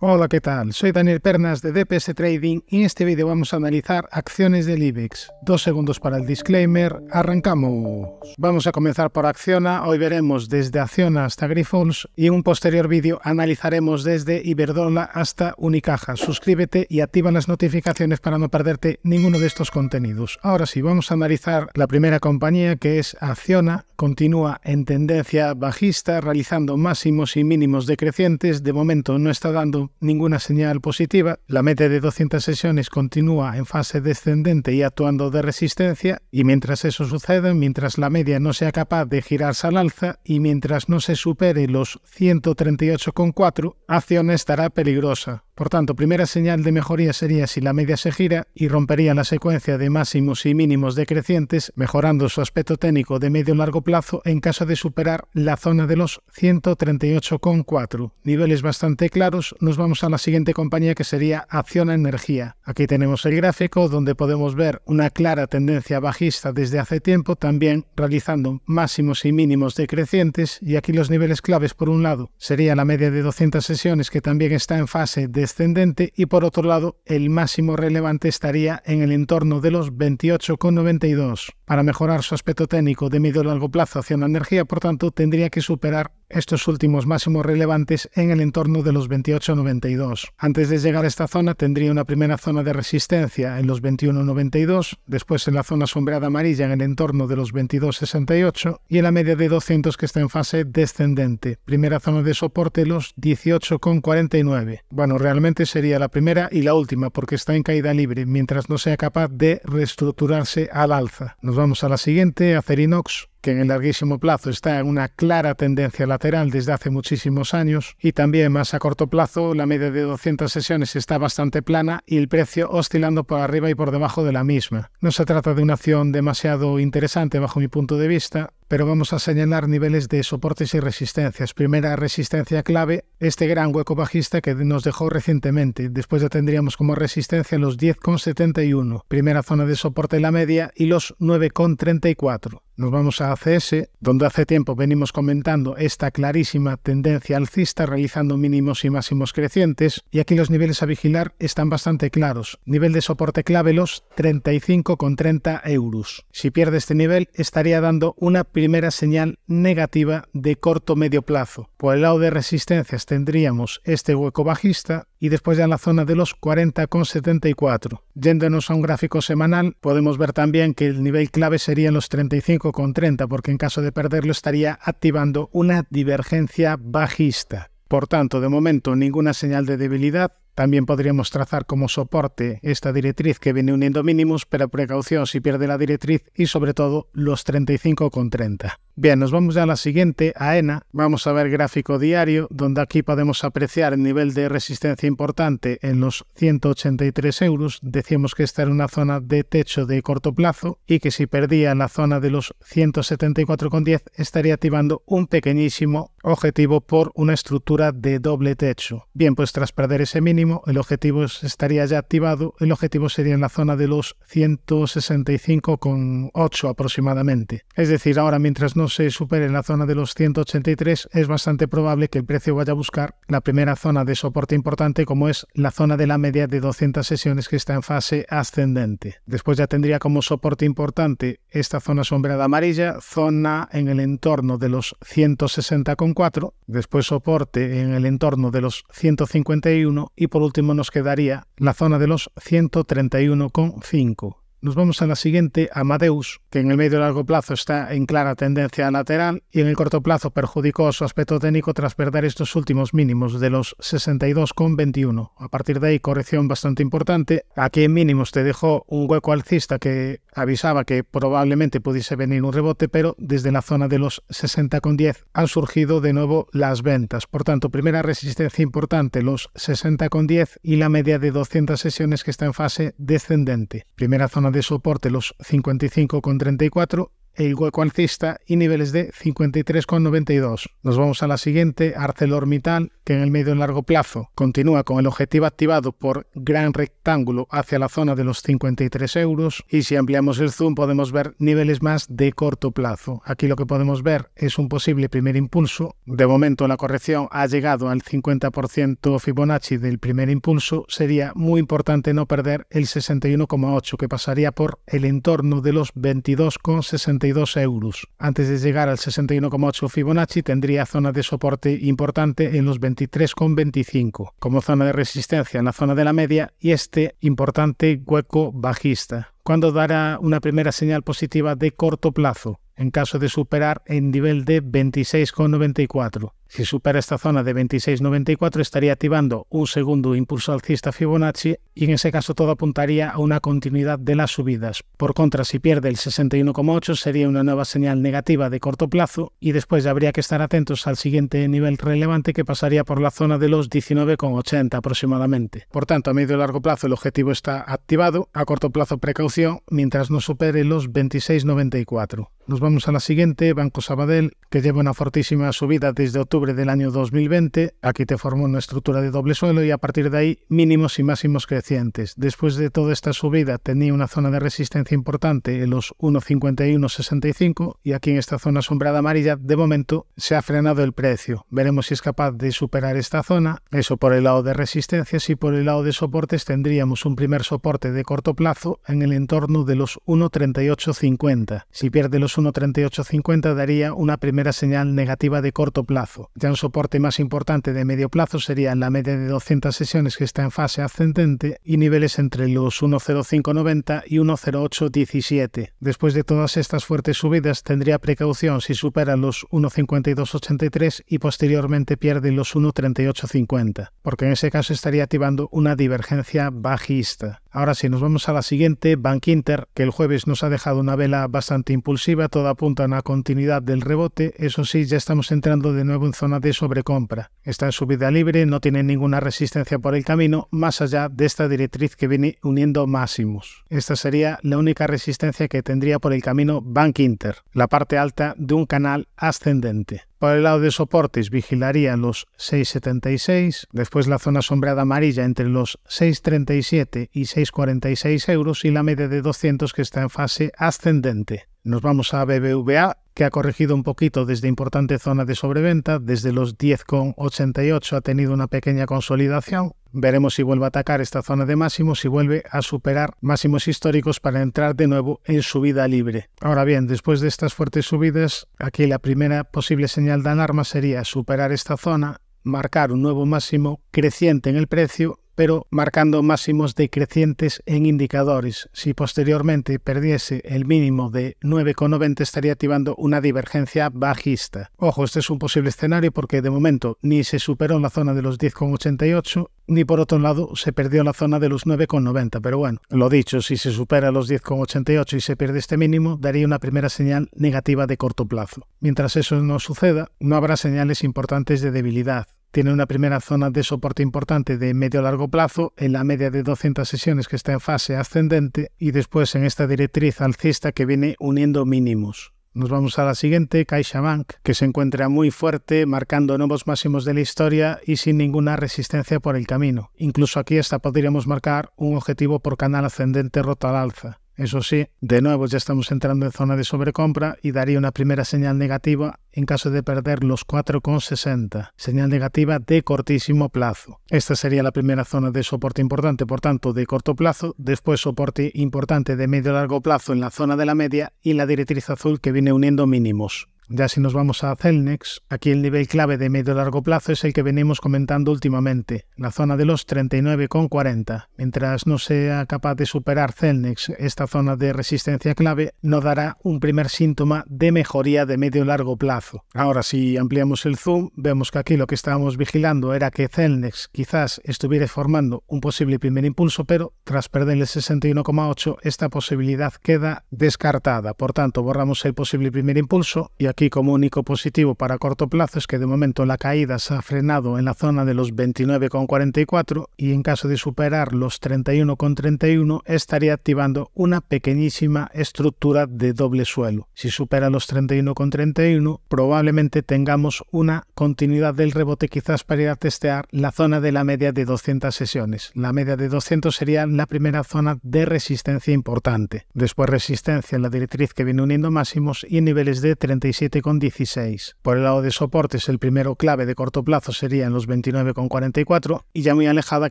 Hola, ¿qué tal? Soy Daniel Pernas de DPS Trading y en este vídeo vamos a analizar acciones del IBEX. Dos segundos para el disclaimer, arrancamos. Vamos a comenzar por Acciona, hoy veremos desde Acciona hasta Grifols y en un posterior vídeo analizaremos desde IBERDONA hasta Unicaja. Suscríbete y activa las notificaciones para no perderte ninguno de estos contenidos. Ahora sí, vamos a analizar la primera compañía que es Acciona, continúa en tendencia bajista realizando máximos y mínimos decrecientes, de momento no está dando ninguna señal positiva, la media de 200 sesiones continúa en fase descendente y actuando de resistencia, y mientras eso suceda, mientras la media no sea capaz de girarse al alza y mientras no se supere los 138,4, acción estará peligrosa. Por tanto, primera señal de mejoría sería si la media se gira y rompería la secuencia de máximos y mínimos decrecientes, mejorando su aspecto técnico de medio largo plazo en caso de superar la zona de los 138,4. Niveles bastante claros nos vamos a la siguiente compañía que sería Acción Energía. Aquí tenemos el gráfico donde podemos ver una clara tendencia bajista desde hace tiempo, también realizando máximos y mínimos decrecientes y aquí los niveles claves por un lado sería la media de 200 sesiones que también está en fase descendente y por otro lado el máximo relevante estaría en el entorno de los 28,92. Para mejorar su aspecto técnico de medio y largo plazo hacia la energía, por tanto, tendría que superar estos últimos máximos relevantes en el entorno de los 28.92. Antes de llegar a esta zona, tendría una primera zona de resistencia en los 21.92, después en la zona sombreada amarilla en el entorno de los 22.68 y en la media de 200 que está en fase descendente. Primera zona de soporte los 18.49. Bueno, realmente sería la primera y la última porque está en caída libre mientras no sea capaz de reestructurarse al alza vamos a la siguiente, inox que en el larguísimo plazo está en una clara tendencia lateral desde hace muchísimos años, y también más a corto plazo la media de 200 sesiones está bastante plana y el precio oscilando por arriba y por debajo de la misma. No se trata de una acción demasiado interesante bajo mi punto de vista, pero vamos a señalar niveles de soportes y resistencias. Primera resistencia clave, este gran hueco bajista que nos dejó recientemente. Después ya tendríamos como resistencia los 10,71, primera zona de soporte la media y los 9,34 nos vamos a ACS, donde hace tiempo venimos comentando esta clarísima tendencia alcista realizando mínimos y máximos crecientes, y aquí los niveles a vigilar están bastante claros. Nivel de soporte clave los 35,30 euros. Si pierde este nivel estaría dando una primera señal negativa de corto medio plazo. Por el lado de resistencias tendríamos este hueco bajista y después ya en la zona de los 40,74. Yéndonos a un gráfico semanal, podemos ver también que el nivel clave sería en los 35,30, porque en caso de perderlo estaría activando una divergencia bajista. Por tanto, de momento ninguna señal de debilidad, también podríamos trazar como soporte esta directriz que viene uniendo mínimos, pero precaución si pierde la directriz y sobre todo los 35,30. Bien, nos vamos ya a la siguiente, AENA. Vamos a ver gráfico diario, donde aquí podemos apreciar el nivel de resistencia importante en los 183 euros. Decíamos que esta era una zona de techo de corto plazo y que si perdía en la zona de los 174,10 estaría activando un pequeñísimo objetivo por una estructura de doble techo. Bien, pues tras perder ese mínimo, el objetivo estaría ya activado, el objetivo sería en la zona de los 165,8 aproximadamente. Es decir, ahora mientras no se supere la zona de los 183, es bastante probable que el precio vaya a buscar la primera zona de soporte importante como es la zona de la media de 200 sesiones que está en fase ascendente. Después ya tendría como soporte importante esta zona sombreada amarilla, zona en el entorno de los 160,4, después soporte en el entorno de los 151 y por por último nos quedaría la zona de los 131,5 nos vamos a la siguiente, Amadeus, que en el medio y largo plazo está en clara tendencia lateral y en el corto plazo perjudicó su aspecto técnico tras perder estos últimos mínimos de los 62,21. A partir de ahí, corrección bastante importante. Aquí en mínimos te dejó un hueco alcista que avisaba que probablemente pudiese venir un rebote, pero desde la zona de los 60,10 han surgido de nuevo las ventas. Por tanto, primera resistencia importante, los 60,10 y la media de 200 sesiones que está en fase descendente. Primera zona de soporte los 55,34 el hueco alcista y niveles de 53,92. Nos vamos a la siguiente, ArcelorMittal, que en el medio y largo plazo continúa con el objetivo activado por gran rectángulo hacia la zona de los 53 euros y si ampliamos el zoom podemos ver niveles más de corto plazo. Aquí lo que podemos ver es un posible primer impulso. De momento la corrección ha llegado al 50% Fibonacci del primer impulso. Sería muy importante no perder el 61,8 que pasaría por el entorno de los 22,62 euros. Antes de llegar al 61,8 Fibonacci tendría zona de soporte importante en los 23,25 como zona de resistencia en la zona de la media y este importante hueco bajista cuando dará una primera señal positiva de corto plazo en caso de superar el nivel de 26,94. Si supera esta zona de 26.94 estaría activando un segundo impulso alcista Fibonacci y en ese caso todo apuntaría a una continuidad de las subidas. Por contra, si pierde el 61,8 sería una nueva señal negativa de corto plazo y después habría que estar atentos al siguiente nivel relevante que pasaría por la zona de los 19,80 aproximadamente. Por tanto, a medio y largo plazo el objetivo está activado, a corto plazo precaución mientras no supere los 26,94. Nos vamos a la siguiente, Banco Sabadell, que lleva una fortísima subida desde octubre del año 2020. Aquí te formó una estructura de doble suelo y a partir de ahí mínimos y máximos crecientes. Después de toda esta subida tenía una zona de resistencia importante en los 1.51.65 y aquí en esta zona sombreada amarilla de momento se ha frenado el precio. Veremos si es capaz de superar esta zona. Eso por el lado de resistencias y por el lado de soportes tendríamos un primer soporte de corto plazo en el entorno de los 1.38.50. Si pierde los 1.38.50 daría una primera señal negativa de corto plazo ya un soporte más importante de medio plazo sería en la media de 200 sesiones que está en fase ascendente y niveles entre los 1.0590 y 1.0817. Después de todas estas fuertes subidas tendría precaución si supera los 1.5283 y posteriormente pierde los 1.3850, porque en ese caso estaría activando una divergencia bajista. Ahora sí, nos vamos a la siguiente, Bank Inter, que el jueves nos ha dejado una vela bastante impulsiva, todo apunta a una continuidad del rebote, eso sí, ya estamos entrando de nuevo en zona de sobrecompra. Está en subida libre, no tiene ninguna resistencia por el camino, más allá de esta directriz que viene uniendo máximos. Esta sería la única resistencia que tendría por el camino Bank Inter, la parte alta de un canal ascendente. Por el lado de soportes vigilaría los 6,76, después la zona sombreada amarilla entre los 6,37 y 6,46 euros y la media de 200 que está en fase ascendente. Nos vamos a BBVA, que ha corregido un poquito desde importante zona de sobreventa, desde los 10,88 ha tenido una pequeña consolidación. Veremos si vuelve a atacar esta zona de máximos, si vuelve a superar máximos históricos para entrar de nuevo en subida libre. Ahora bien, después de estas fuertes subidas, aquí la primera posible señal de alarma sería superar esta zona, marcar un nuevo máximo creciente en el precio pero marcando máximos decrecientes en indicadores. Si posteriormente perdiese el mínimo de 9,90 estaría activando una divergencia bajista. Ojo, este es un posible escenario porque de momento ni se superó en la zona de los 10,88 ni por otro lado se perdió la zona de los 9,90. Pero bueno, lo dicho, si se supera los 10,88 y se pierde este mínimo, daría una primera señal negativa de corto plazo. Mientras eso no suceda, no habrá señales importantes de debilidad. Tiene una primera zona de soporte importante de medio-largo plazo en la media de 200 sesiones que está en fase ascendente y después en esta directriz alcista que viene uniendo mínimos. Nos vamos a la siguiente, CaixaBank, que se encuentra muy fuerte, marcando nuevos máximos de la historia y sin ninguna resistencia por el camino. Incluso aquí hasta podríamos marcar un objetivo por canal ascendente roto al alza. Eso sí, de nuevo ya estamos entrando en zona de sobrecompra y daría una primera señal negativa en caso de perder los 4,60, señal negativa de cortísimo plazo. Esta sería la primera zona de soporte importante, por tanto, de corto plazo, después soporte importante de medio-largo plazo en la zona de la media y la directriz azul que viene uniendo mínimos. Ya si nos vamos a Celnex, aquí el nivel clave de medio-largo plazo es el que venimos comentando últimamente, la zona de los 39,40. Mientras no sea capaz de superar Celnex esta zona de resistencia clave, no dará un primer síntoma de mejoría de medio-largo plazo. Ahora si ampliamos el zoom, vemos que aquí lo que estábamos vigilando era que Celnex quizás estuviera formando un posible primer impulso, pero tras perder el 61,8 esta posibilidad queda descartada. Por tanto, borramos el posible primer impulso y aquí aquí como único positivo para corto plazo es que de momento la caída se ha frenado en la zona de los 29,44 y en caso de superar los 31,31 estaría activando una pequeñísima estructura de doble suelo. Si supera los 31,31 probablemente tengamos una continuidad del rebote quizás para ir a testear la zona de la media de 200 sesiones. La media de 200 sería la primera zona de resistencia importante. Después resistencia en la directriz que viene uniendo máximos y niveles de 37 con 16 Por el lado de soportes, el primero clave de corto plazo sería en los 29,44 y ya muy alejada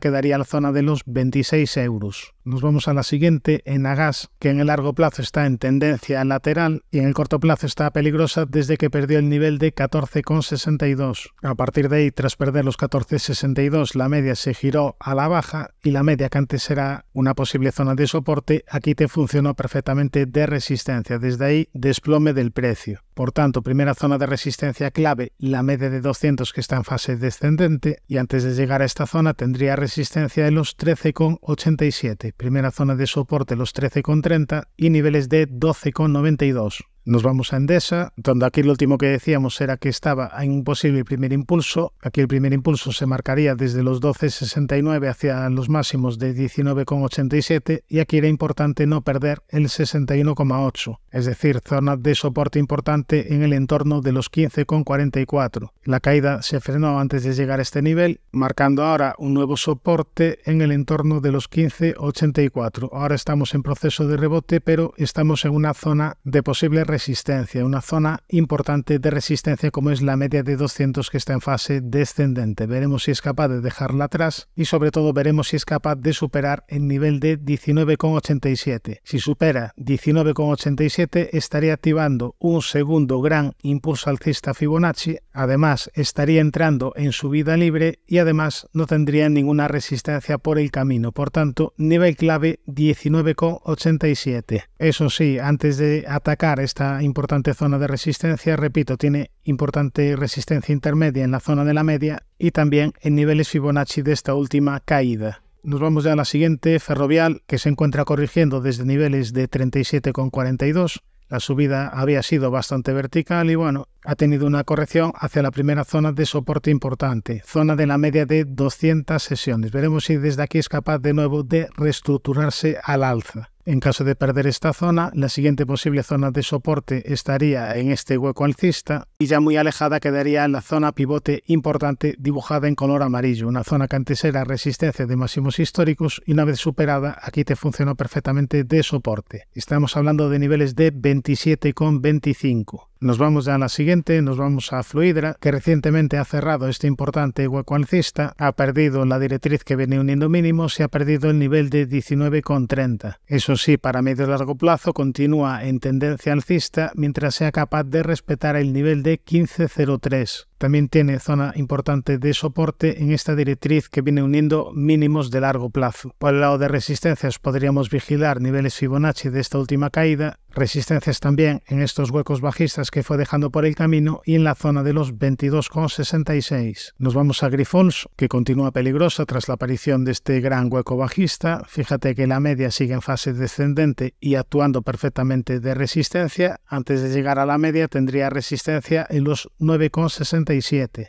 quedaría la zona de los 26 euros. Nos vamos a la siguiente, en Agas, que en el largo plazo está en tendencia lateral y en el corto plazo está peligrosa desde que perdió el nivel de 14,62. A partir de ahí, tras perder los 14,62, la media se giró a la baja y la media que antes era una posible zona de soporte, aquí te funcionó perfectamente de resistencia. Desde ahí, desplome del precio. Por tanto, primera zona de resistencia clave, la media de 200 que está en fase descendente y antes de llegar a esta zona tendría resistencia de los 13,87, primera zona de soporte los 13,30 y niveles de 12,92. Nos vamos a Endesa, donde aquí lo último que decíamos era que estaba en un posible primer impulso. Aquí el primer impulso se marcaría desde los 12,69 hacia los máximos de 19,87 y aquí era importante no perder el 61,8, es decir, zona de soporte importante en el entorno de los 15,44. La caída se frenó antes de llegar a este nivel, marcando ahora un nuevo soporte en el entorno de los 15,84. Ahora estamos en proceso de rebote, pero estamos en una zona de posible resistencia resistencia, una zona importante de resistencia como es la media de 200 que está en fase descendente. Veremos si es capaz de dejarla atrás y sobre todo veremos si es capaz de superar el nivel de 19,87. Si supera 19,87 estaría activando un segundo gran impulso alcista Fibonacci, además estaría entrando en subida libre y además no tendría ninguna resistencia por el camino. Por tanto, nivel clave 19,87. Eso sí, antes de atacar esta importante zona de resistencia, repito, tiene importante resistencia intermedia en la zona de la media y también en niveles Fibonacci de esta última caída. Nos vamos ya a la siguiente, Ferrovial, que se encuentra corrigiendo desde niveles de 37,42. La subida había sido bastante vertical y bueno, ha tenido una corrección hacia la primera zona de soporte importante, zona de la media de 200 sesiones. Veremos si desde aquí es capaz de nuevo de reestructurarse al alza. En caso de perder esta zona, la siguiente posible zona de soporte estaría en este hueco alcista y ya muy alejada quedaría la zona pivote importante dibujada en color amarillo, una zona que antes era resistencia de máximos históricos y una vez superada aquí te funcionó perfectamente de soporte. Estamos hablando de niveles de 27,25. Nos vamos ya a la siguiente, nos vamos a Fluidra, que recientemente ha cerrado este importante hueco alcista, ha perdido la directriz que viene uniendo mínimos y ha perdido el nivel de 19,30. Eso sí, para medio y largo plazo continúa en tendencia alcista mientras sea capaz de respetar el nivel de 15,03 también tiene zona importante de soporte en esta directriz que viene uniendo mínimos de largo plazo. Por el lado de resistencias podríamos vigilar niveles Fibonacci de esta última caída, resistencias también en estos huecos bajistas que fue dejando por el camino y en la zona de los 22,66. Nos vamos a Griffons que continúa peligrosa tras la aparición de este gran hueco bajista. Fíjate que la media sigue en fase descendente y actuando perfectamente de resistencia. Antes de llegar a la media tendría resistencia en los 9,66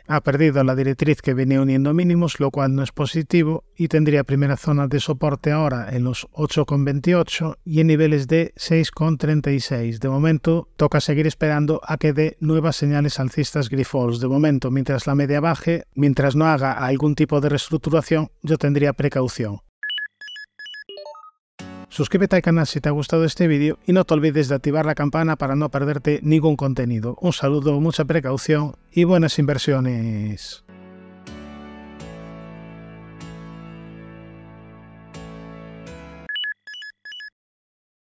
ha perdido la directriz que venía uniendo mínimos, lo cual no es positivo, y tendría primera zona de soporte ahora en los 8,28 y en niveles de 6,36. De momento, toca seguir esperando a que dé nuevas señales alcistas Grifols. De momento, mientras la media baje, mientras no haga algún tipo de reestructuración, yo tendría precaución. Suscríbete al canal si te ha gustado este vídeo y no te olvides de activar la campana para no perderte ningún contenido. Un saludo, mucha precaución y buenas inversiones.